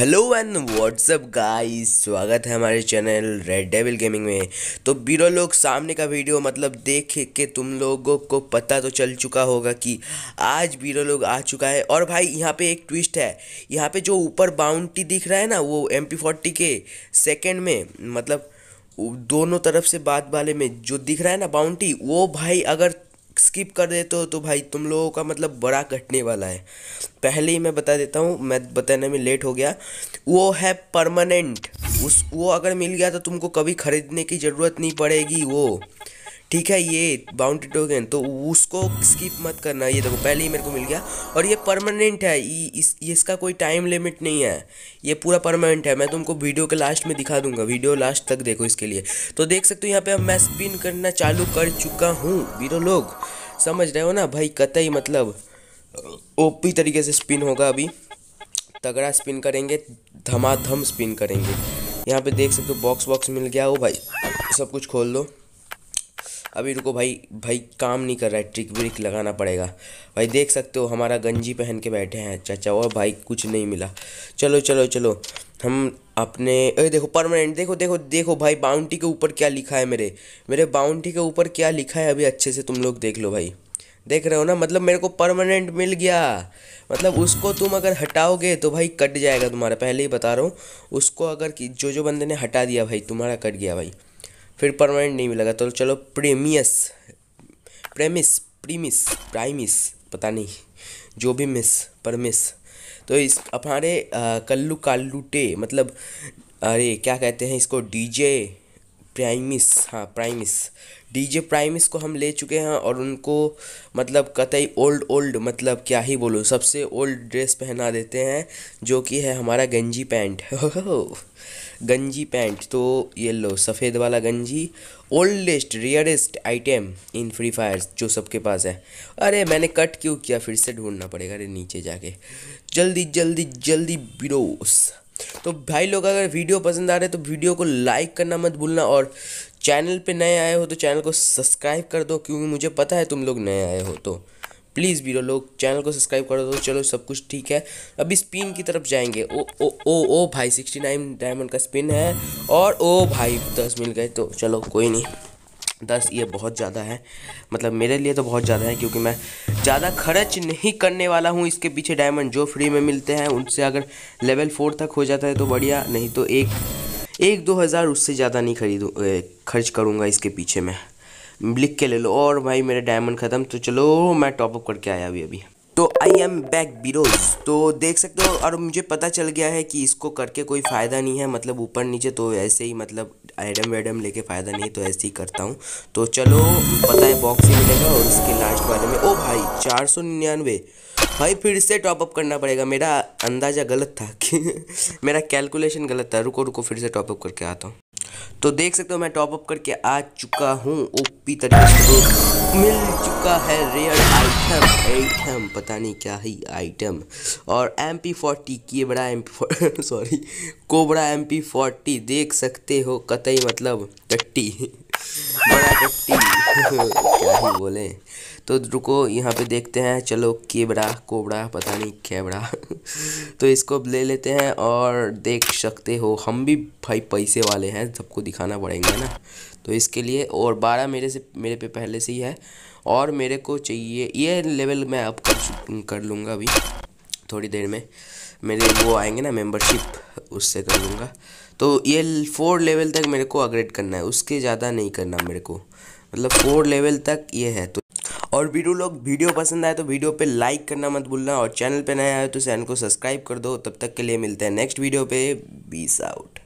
hello and WhatsApp guys स्वागत है हमारे चैनल रेड डेविल गेमिंग में तो बीरो लोग सामने का वीडियो मतलब देख के तुम लोगों को पता तो चल चुका होगा कि आज बीरो लोग आ चुका है और भाई यहाँ पे एक ट्विस्ट है यहाँ पे जो ऊपर बाउंड्री दिख रहा है ना वो एम पी फोर्टी के सेकेंड में मतलब दोनों तरफ से बात वाले में जो दिख रहा है ना बाउंड्री वो भाई अगर स्किप कर देते हो तो भाई तुम लोगों का मतलब बड़ा घटने वाला है पहले ही मैं बता देता हूँ मैं बताने में लेट हो गया वो है परमानेंट उस वो अगर मिल गया तो तुमको कभी ख़रीदने की ज़रूरत नहीं पड़ेगी वो ठीक है ये बाउंड्री टोकन तो उसको स्किप मत करना ये देखो पहले ही मेरे को मिल गया और ये परमानेंट है इस इसका कोई टाइम लिमिट नहीं है ये पूरा परमानेंट है मैं तुमको वीडियो के लास्ट में दिखा दूंगा वीडियो लास्ट तक देखो इसके लिए तो देख सकते हो यहाँ पे मैं स्पिन करना चालू कर चुका हूँ वीडियो लोग समझ रहे हो ना भाई कतई मतलब ओपी तरीके से स्पिन होगा अभी तगड़ा स्पिन करेंगे धमाधम स्पिन करेंगे यहाँ पे देख सकते हो बॉक्स बॉक्स मिल गया हो भाई सब कुछ खोल लो अभी रुको भाई भाई काम नहीं कर रहा है ट्रिक व्रिक लगाना पड़ेगा भाई देख सकते हो हमारा गंजी पहन के बैठे हैं चाचा और भाई कुछ नहीं मिला चलो चलो चलो हम अपने अरे देखो परमानेंट देखो देखो देखो भाई बाउंड्री के ऊपर क्या लिखा है मेरे मेरे बाउंड्री के ऊपर क्या लिखा है अभी अच्छे से तुम लोग देख लो भाई देख रहे हो ना मतलब मेरे को परमानेंट मिल गया मतलब उसको तुम अगर हटाओगे तो भाई कट जाएगा तुम्हारा पहले ही बता रहा हूँ उसको अगर जो जो बंदे ने हटा दिया भाई तुम्हारा कट गया भाई फिर परमानेंट नहीं मिलेगा तो चलो प्रेमियस प्रेमिस प्रीमिस प्राइमिस पता नहीं जो भी मिस परमिस तो इस हमारे कल्लू कालूटे मतलब अरे क्या कहते हैं इसको डीजे प्राइमिस हाँ प्राइमिस डीजे प्राइमिस को हम ले चुके हैं और उनको मतलब कतई ओल्ड ओल्ड मतलब क्या ही बोलूँ सबसे ओल्ड ड्रेस पहना देते हैं जो कि है हमारा गंजी पैंट गंजी पैंट तो ये लो सफ़ेद वाला गंजी oldest rarest item in Free Fire जो सबके पास है अरे मैंने कट क्यों किया फिर से ढूंढना पड़ेगा अरे नीचे जाके जल्दी जल्दी जल्दी बिरोस तो भाई लोग अगर वीडियो पसंद आ रहे तो वीडियो को लाइक करना मत भूलना और चैनल पे नए आए हो तो चैनल को सब्सक्राइब कर दो क्योंकि मुझे पता है तुम लोग नए आए हो तो प्लीज़ वीरो लोग चैनल को सब्सक्राइब कर दो चलो सब कुछ ठीक है अभी स्पिन की तरफ जाएंगे ओ ओ ओ ओ भाई सिक्सटी नाइन डायमंड का स्पिन है और ओ भाई दस मिल गए तो चलो कोई नहीं दस ये बहुत ज़्यादा है मतलब मेरे लिए तो बहुत ज़्यादा है क्योंकि मैं ज़्यादा खर्च नहीं करने वाला हूँ इसके पीछे डायमंड जो फ्री में मिलते हैं उनसे अगर लेवल फोर तक हो जाता है तो बढ़िया नहीं तो एक एक दो हज़ार उससे ज़्यादा नहीं खरीदूँ खर्च करूँगा इसके पीछे मैं लिख के ले लो और भाई मेरे डायमंड ख़त्म तो चलो मैं टॉपअप करके आया अभी अभी तो आई एम बैक बीरोज तो देख सकते हो और मुझे पता चल गया है कि इसको करके कोई फ़ायदा नहीं है मतलब ऊपर नीचे तो ऐसे ही मतलब आइडम वाइडम लेके फ़ायदा नहीं तो ऐसे ही करता हूँ तो चलो पता है बॉक्स ही मिलेगा और इसके लास्ट बारे में ओ भाई चार सौ निन्यानवे भाई फिर से टॉपअप करना पड़ेगा मेरा अंदाज़ा गलत था कि मेरा कैलकुलेशन गलत था रुको रुको फिर से टॉपअप करके आता हूँ तो देख सकते हो मैं टॉप अप करके आ चुका हूँ ओपी तरीके से तो मिल चुका है रेयर आइटम आइटम पता नहीं क्या ही आइटम और एम पी फोर्टी की बड़ा M P sorry Cobra M P forty देख सकते हो कतई मतलब टट्टी बड़ा टट्टी क्या ही बोले तो रुको यहाँ पे देखते हैं चलो केबड़ा कोबड़ा पता नहीं कैबरा तो इसको ले लेते हैं और देख सकते हो हम भी भाई पैसे वाले हैं सबको दिखाना पड़ेगा ना तो इसके लिए और बारह मेरे से मेरे पे पहले से ही है और मेरे को चाहिए ये लेवल मैं अब कर, कर लूँगा अभी थोड़ी देर में मेरे वो आएंगे ना मेंबरशिप उससे कर लूँगा तो ये फोर लेवल तक मेरे को अपग्रेड करना है उसके ज़्यादा नहीं करना मेरे को मतलब फोर लेवल तक ये है तो और वीडियो लोग वीडियो पसंद आए तो वीडियो पे लाइक करना मत भूलना और चैनल पे नया आए तो चैनल को सब्सक्राइब कर दो तब तक के लिए मिलते हैं नेक्स्ट वीडियो पे बीस आउट